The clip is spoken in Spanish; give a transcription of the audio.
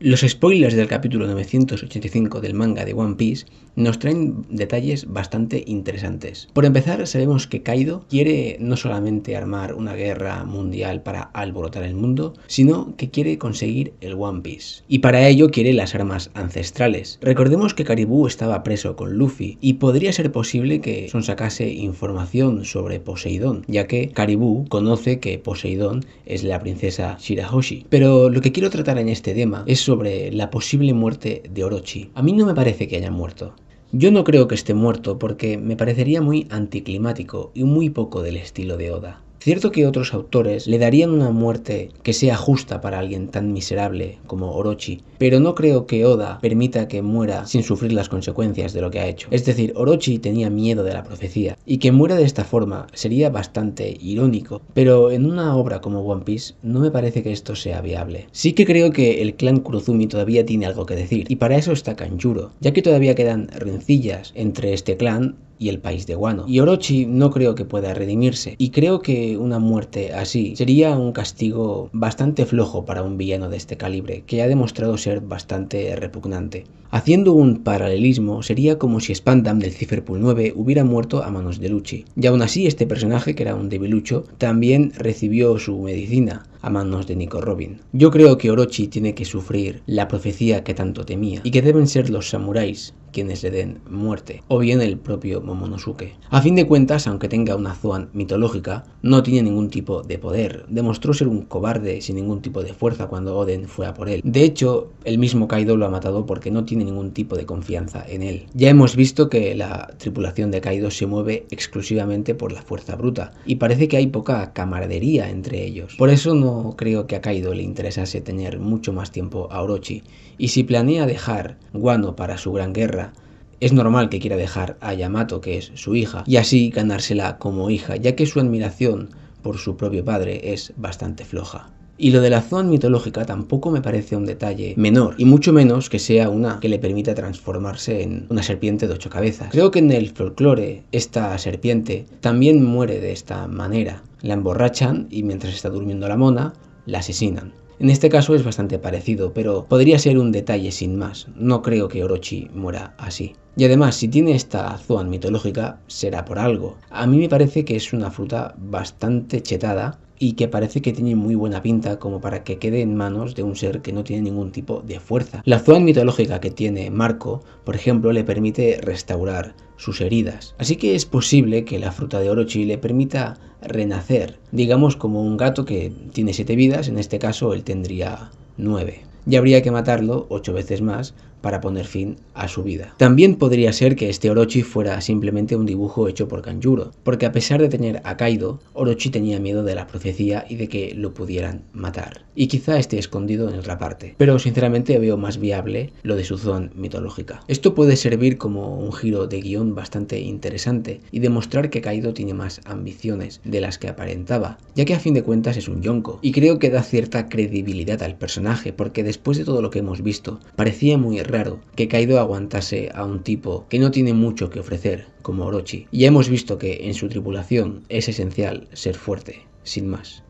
Los spoilers del capítulo 985 del manga de One Piece nos traen detalles bastante interesantes. Por empezar, sabemos que Kaido quiere no solamente armar una guerra mundial para alborotar el mundo, sino que quiere conseguir el One Piece. Y para ello quiere las armas ancestrales. Recordemos que Karibu estaba preso con Luffy y podría ser posible que Son sacase información sobre Poseidón, ya que Karibu conoce que Poseidón es la princesa Shirahoshi. Pero lo que quiero tratar en este tema es sobre la posible muerte de Orochi. A mí no me parece que haya muerto. Yo no creo que esté muerto porque me parecería muy anticlimático y muy poco del estilo de Oda. Cierto que otros autores le darían una muerte que sea justa para alguien tan miserable como Orochi, pero no creo que Oda permita que muera sin sufrir las consecuencias de lo que ha hecho. Es decir, Orochi tenía miedo de la profecía, y que muera de esta forma sería bastante irónico, pero en una obra como One Piece no me parece que esto sea viable. Sí que creo que el clan Kurozumi todavía tiene algo que decir, y para eso está Kanjuro, ya que todavía quedan rencillas entre este clan y el país de Wano. Y Orochi no creo que pueda redimirse, y creo que una muerte así sería un castigo bastante flojo para un villano de este calibre, que ha demostrado ser bastante repugnante. Haciendo un paralelismo, sería como si Spandam del Cipherpool 9 hubiera muerto a manos de Luchi. Y aún así, este personaje, que era un debilucho, también recibió su medicina, manos de Nico Robin. Yo creo que Orochi tiene que sufrir la profecía que tanto temía y que deben ser los samuráis quienes le den muerte, o bien el propio Momonosuke. A fin de cuentas, aunque tenga una Zoan mitológica, no tiene ningún tipo de poder. Demostró ser un cobarde sin ningún tipo de fuerza cuando Oden fue a por él. De hecho, el mismo Kaido lo ha matado porque no tiene ningún tipo de confianza en él. Ya hemos visto que la tripulación de Kaido se mueve exclusivamente por la fuerza bruta, y parece que hay poca camaradería entre ellos. Por eso no creo que a Kaido le interesase tener mucho más tiempo a Orochi, y si planea dejar Guano para su gran guerra, es normal que quiera dejar a Yamato, que es su hija, y así ganársela como hija, ya que su admiración por su propio padre es bastante floja. Y lo de la Zoan mitológica tampoco me parece un detalle menor, y mucho menos que sea una que le permita transformarse en una serpiente de ocho cabezas. Creo que en el folclore esta serpiente también muere de esta manera. La emborrachan y mientras está durmiendo la mona, la asesinan. En este caso es bastante parecido, pero podría ser un detalle sin más. No creo que Orochi muera así. Y además, si tiene esta zoan mitológica, será por algo. A mí me parece que es una fruta bastante chetada y que parece que tiene muy buena pinta como para que quede en manos de un ser que no tiene ningún tipo de fuerza. La zona mitológica que tiene Marco, por ejemplo, le permite restaurar sus heridas. Así que es posible que la fruta de Orochi le permita renacer, digamos como un gato que tiene siete vidas, en este caso él tendría nueve y habría que matarlo ocho veces más para poner fin a su vida. También podría ser que este Orochi fuera simplemente un dibujo hecho por Kanjuro, porque a pesar de tener a Kaido, Orochi tenía miedo de la profecía y de que lo pudieran matar. Y quizá esté escondido en otra parte, pero sinceramente veo más viable lo de su zona mitológica. Esto puede servir como un giro de guión bastante interesante y demostrar que Kaido tiene más ambiciones de las que aparentaba, ya que a fin de cuentas es un yonko, y creo que da cierta credibilidad al personaje, porque después de todo lo que hemos visto, parecía muy raro que Kaido aguantase a un tipo que no tiene mucho que ofrecer, como Orochi. Y ya hemos visto que en su tripulación es esencial ser fuerte, sin más.